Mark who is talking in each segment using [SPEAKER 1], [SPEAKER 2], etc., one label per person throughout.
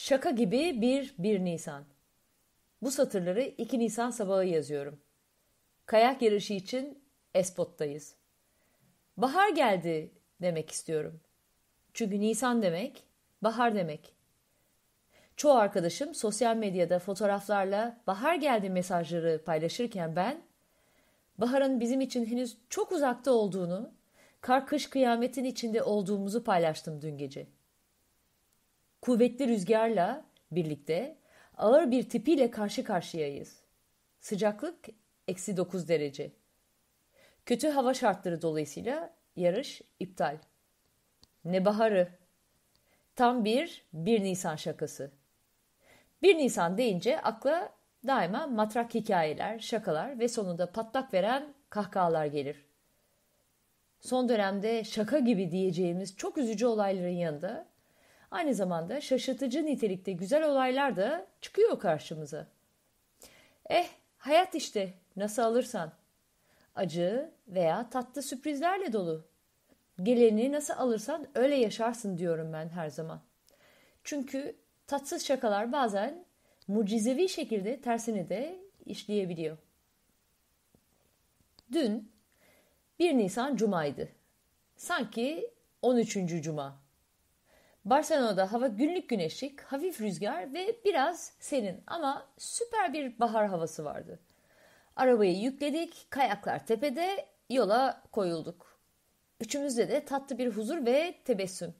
[SPEAKER 1] Şaka gibi bir 1 Nisan. Bu satırları 2 Nisan sabahı yazıyorum. Kayak yarışı için Espot'tayız. Bahar geldi demek istiyorum. Çünkü Nisan demek, bahar demek. Çoğu arkadaşım sosyal medyada fotoğraflarla bahar geldi mesajları paylaşırken ben, baharın bizim için henüz çok uzakta olduğunu, kar kış kıyametin içinde olduğumuzu paylaştım dün gece.'' Kuvvetli rüzgarla birlikte ağır bir tipiyle karşı karşıyayız. Sıcaklık eksi 9 derece. Kötü hava şartları dolayısıyla yarış iptal. Ne baharı. Tam bir 1 Nisan şakası. 1 Nisan deyince akla daima matrak hikayeler, şakalar ve sonunda patlak veren kahkahalar gelir. Son dönemde şaka gibi diyeceğimiz çok üzücü olayların yanında Aynı zamanda şaşırtıcı nitelikte güzel olaylar da çıkıyor karşımıza. Eh, hayat işte nasıl alırsan. Acı veya tatlı sürprizlerle dolu. Geleni nasıl alırsan öyle yaşarsın diyorum ben her zaman. Çünkü tatsız şakalar bazen mucizevi şekilde tersini de işleyebiliyor. Dün 1 Nisan Cuma'ydı. Sanki 13. Cuma. Barcelona'da hava günlük güneşlik, hafif rüzgar ve biraz serin ama süper bir bahar havası vardı. Arabayı yükledik, kayaklar tepede, yola koyulduk. Üçümüzde de tatlı bir huzur ve tebessüm.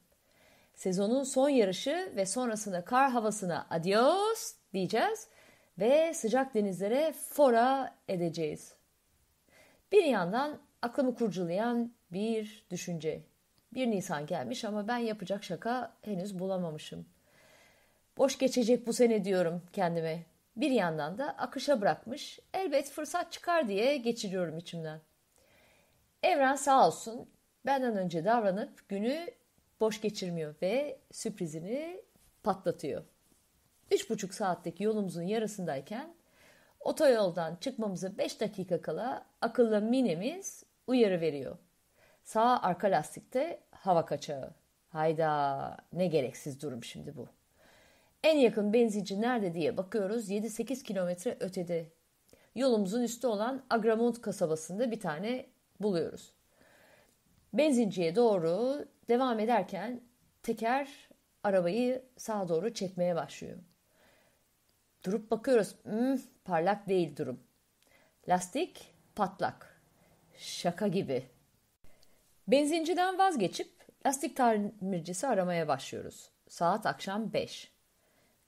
[SPEAKER 1] Sezonun son yarışı ve sonrasında kar havasına adios diyeceğiz ve sıcak denizlere fora edeceğiz. Bir yandan aklımı kurcalayan bir düşünce. 1 Nisan gelmiş ama ben yapacak şaka henüz bulamamışım. Boş geçecek bu sene diyorum kendime. Bir yandan da akışa bırakmış, elbet fırsat çıkar diye geçiriyorum içimden. Evren sağ olsun benden önce davranıp günü boş geçirmiyor ve sürprizini patlatıyor. Üç buçuk saatlik yolumuzun yarısındayken otoyoldan çıkmamıza beş dakika kala akıllı minemiz uyarı veriyor. Sağ arka lastikte hava kaçağı. Hayda ne gereksiz durum şimdi bu. En yakın benzinci nerede diye bakıyoruz 7-8 kilometre ötede. Yolumuzun üstü olan Agramont kasabasında bir tane buluyoruz. Benzinciye doğru devam ederken teker arabayı sağa doğru çekmeye başlıyor. Durup bakıyoruz. Hmm, parlak değil durum. Lastik patlak. Şaka gibi. Benzinciden vazgeçip lastik tamircisi aramaya başlıyoruz. Saat akşam 5.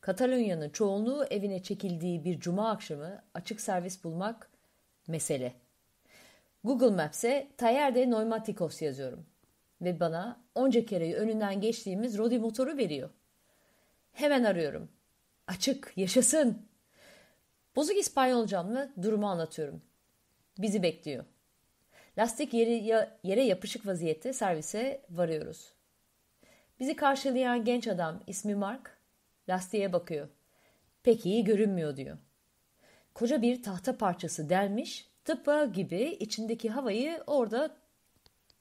[SPEAKER 1] Katalonya'nın çoğunluğu evine çekildiği bir cuma akşamı açık servis bulmak mesele. Google Maps'e Tayer de Neumatikos yazıyorum. Ve bana onca kere önünden geçtiğimiz Rodi motoru veriyor. Hemen arıyorum. Açık, yaşasın. Bozuk İspanyol İspanyolcamla durumu anlatıyorum. Bizi bekliyor. Lastik yere, yere yapışık vaziyette servise varıyoruz. Bizi karşılayan genç adam ismi Mark lastiğe bakıyor. Pek iyi görünmüyor diyor. Koca bir tahta parçası delmiş tıpa gibi içindeki havayı orada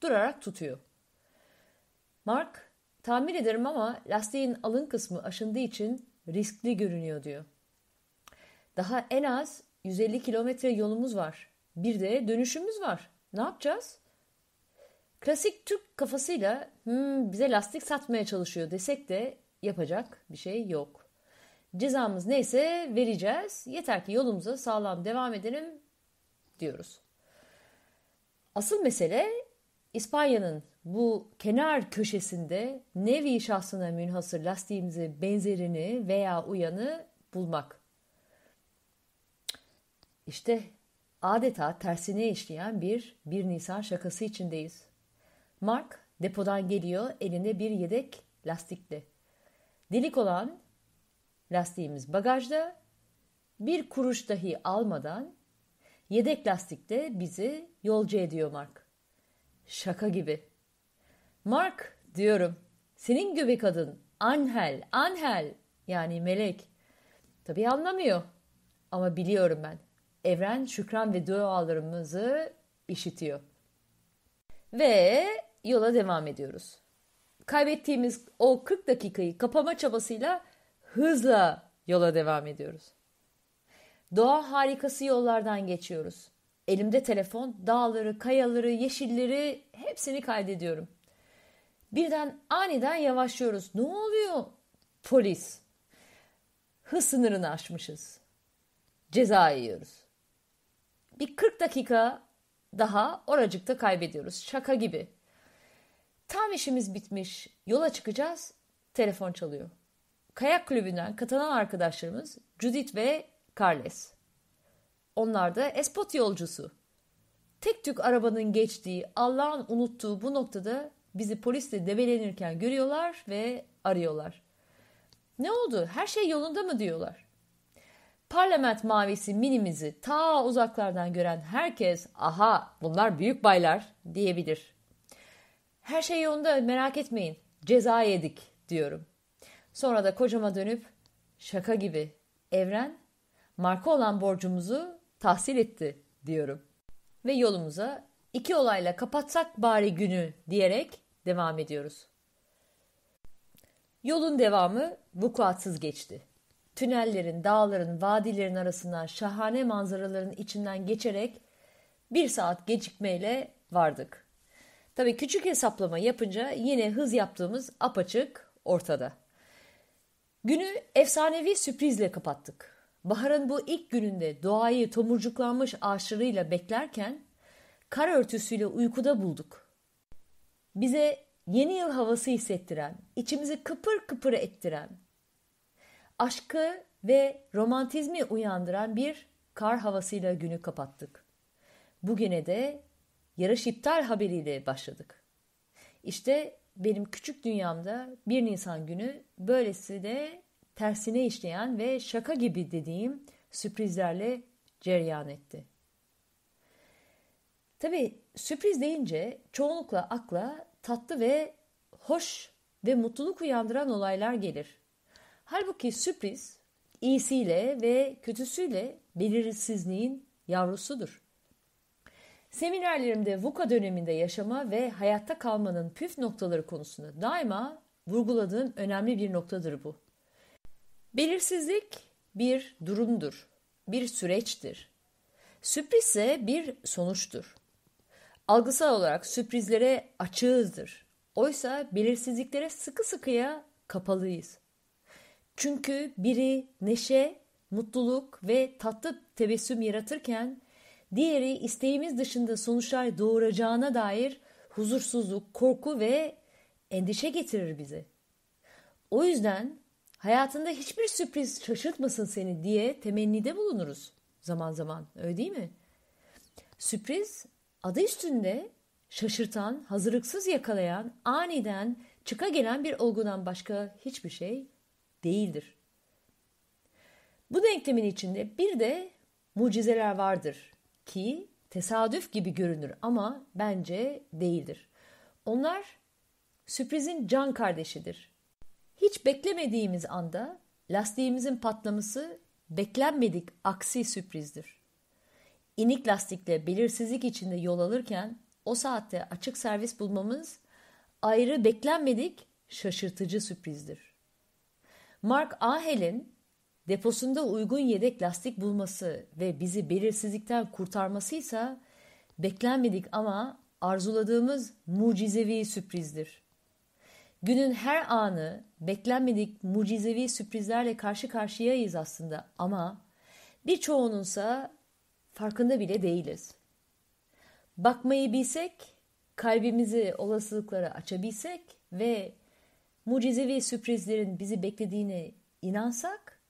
[SPEAKER 1] durarak tutuyor. Mark tamir ederim ama lastiğin alın kısmı aşındığı için riskli görünüyor diyor. Daha en az 150 kilometre yolumuz var. Bir de dönüşümüz var. Ne yapacağız? Klasik Türk kafasıyla hmm, bize lastik satmaya çalışıyor desek de yapacak bir şey yok. Cezamız neyse vereceğiz. Yeter ki yolumuza sağlam devam edelim diyoruz. Asıl mesele İspanya'nın bu kenar köşesinde nevi şahsına münhasır lastiğimize benzerini veya uyanı bulmak. İşte adeta tersine işleyen bir 1 Nisan şakası içindeyiz. Mark depodan geliyor elinde bir yedek lastikle. Delik olan lastiğimiz bagajda bir kuruş dahi almadan yedek lastikte bizi yolcu ediyor Mark. Şaka gibi. Mark diyorum senin gibi kadın Anhel, Anhel yani melek. Tabii anlamıyor ama biliyorum ben evren şükran ve dualarımızı işitiyor. Ve yola devam ediyoruz. Kaybettiğimiz o 40 dakikayı kapama çabasıyla hızla yola devam ediyoruz. Doğa harikası yollardan geçiyoruz. Elimde telefon, dağları, kayaları, yeşilleri hepsini kaydediyorum. Birden aniden yavaşlıyoruz. Ne oluyor? Polis. Hız sınırını aşmışız. Ceza yiyoruz bir 40 dakika daha oracıkta kaybediyoruz. Şaka gibi. Tam işimiz bitmiş. Yola çıkacağız. Telefon çalıyor. Kayak kulübünden katılan arkadaşlarımız Judith ve Carles. Onlar da espot yolcusu. Tek tük arabanın geçtiği, Allah'ın unuttuğu bu noktada bizi polisle debelenirken görüyorlar ve arıyorlar. Ne oldu? Her şey yolunda mı diyorlar. Parlament mavisi minimizi ta uzaklardan gören herkes aha bunlar büyük baylar diyebilir. Her şey yolunda merak etmeyin ceza yedik diyorum. Sonra da kocama dönüp şaka gibi evren marka olan borcumuzu tahsil etti diyorum. Ve yolumuza iki olayla kapatsak bari günü diyerek devam ediyoruz. Yolun devamı vukuatsız geçti tünellerin, dağların, vadilerin arasından şahane manzaraların içinden geçerek bir saat gecikmeyle vardık. Tabii küçük hesaplama yapınca yine hız yaptığımız apaçık ortada. Günü efsanevi sürprizle kapattık. Baharın bu ilk gününde doğayı tomurcuklanmış ağaçlarıyla beklerken kar örtüsüyle uykuda bulduk. Bize yeni yıl havası hissettiren, içimizi kıpır kıpır ettiren, aşkı ve romantizmi uyandıran bir kar havasıyla günü kapattık. Bugüne de yarış iptal haberiyle başladık. İşte benim küçük dünyamda 1 Nisan günü böylesi de tersine işleyen ve şaka gibi dediğim sürprizlerle cereyan etti. Tabi sürpriz deyince çoğunlukla akla tatlı ve hoş ve mutluluk uyandıran olaylar gelir. Halbuki sürpriz iyisiyle ve kötüsüyle belirsizliğin yavrusudur. Seminerlerimde VUCA döneminde yaşama ve hayatta kalmanın püf noktaları konusunda daima vurguladığım önemli bir noktadır bu. Belirsizlik bir durumdur, bir süreçtir. Sürpriz ise bir sonuçtur. Algısal olarak sürprizlere açığızdır. Oysa belirsizliklere sıkı sıkıya kapalıyız. Çünkü biri neşe, mutluluk ve tatlı tebessüm yaratırken diğeri isteğimiz dışında sonuçlar doğuracağına dair huzursuzluk, korku ve endişe getirir bizi. O yüzden hayatında hiçbir sürpriz şaşırtmasın seni diye temennide bulunuruz zaman zaman öyle değil mi? Sürpriz adı üstünde şaşırtan, hazırlıksız yakalayan, aniden çıka gelen bir olgudan başka hiçbir şey değildir. Bu denklemin içinde bir de mucizeler vardır ki tesadüf gibi görünür ama bence değildir. Onlar sürprizin can kardeşidir. Hiç beklemediğimiz anda lastiğimizin patlaması beklenmedik aksi sürprizdir. İnik lastikle belirsizlik içinde yol alırken o saatte açık servis bulmamız ayrı beklenmedik şaşırtıcı sürprizdir. Mark Ahel'in deposunda uygun yedek lastik bulması ve bizi belirsizlikten kurtarması ise beklenmedik ama arzuladığımız mucizevi sürprizdir. Günün her anı beklenmedik mucizevi sürprizlerle karşı karşıyayız aslında ama birçoğununsa farkında bile değiliz. Bakmayı bilsek, kalbimizi olasılıklara açabilsek ve mucizevi sürprizlerin bizi beklediğine inansak,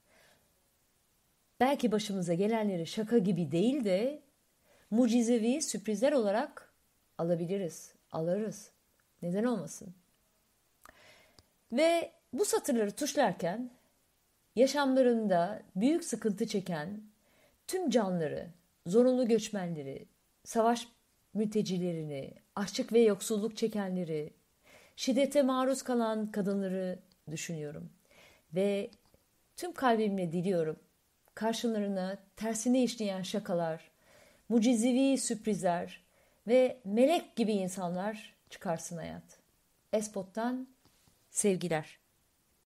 [SPEAKER 1] belki başımıza gelenleri şaka gibi değil de mucizevi sürprizler olarak alabiliriz, alırız. Neden olmasın? Ve bu satırları tuşlarken yaşamlarında büyük sıkıntı çeken tüm canları, zorunlu göçmenleri, savaş mültecilerini, açlık ve yoksulluk çekenleri, şiddete maruz kalan kadınları düşünüyorum. Ve tüm kalbimle diliyorum. Karşılarına tersine işleyen şakalar, mucizevi sürprizler ve melek gibi insanlar çıkarsın hayat. Espot'tan sevgiler.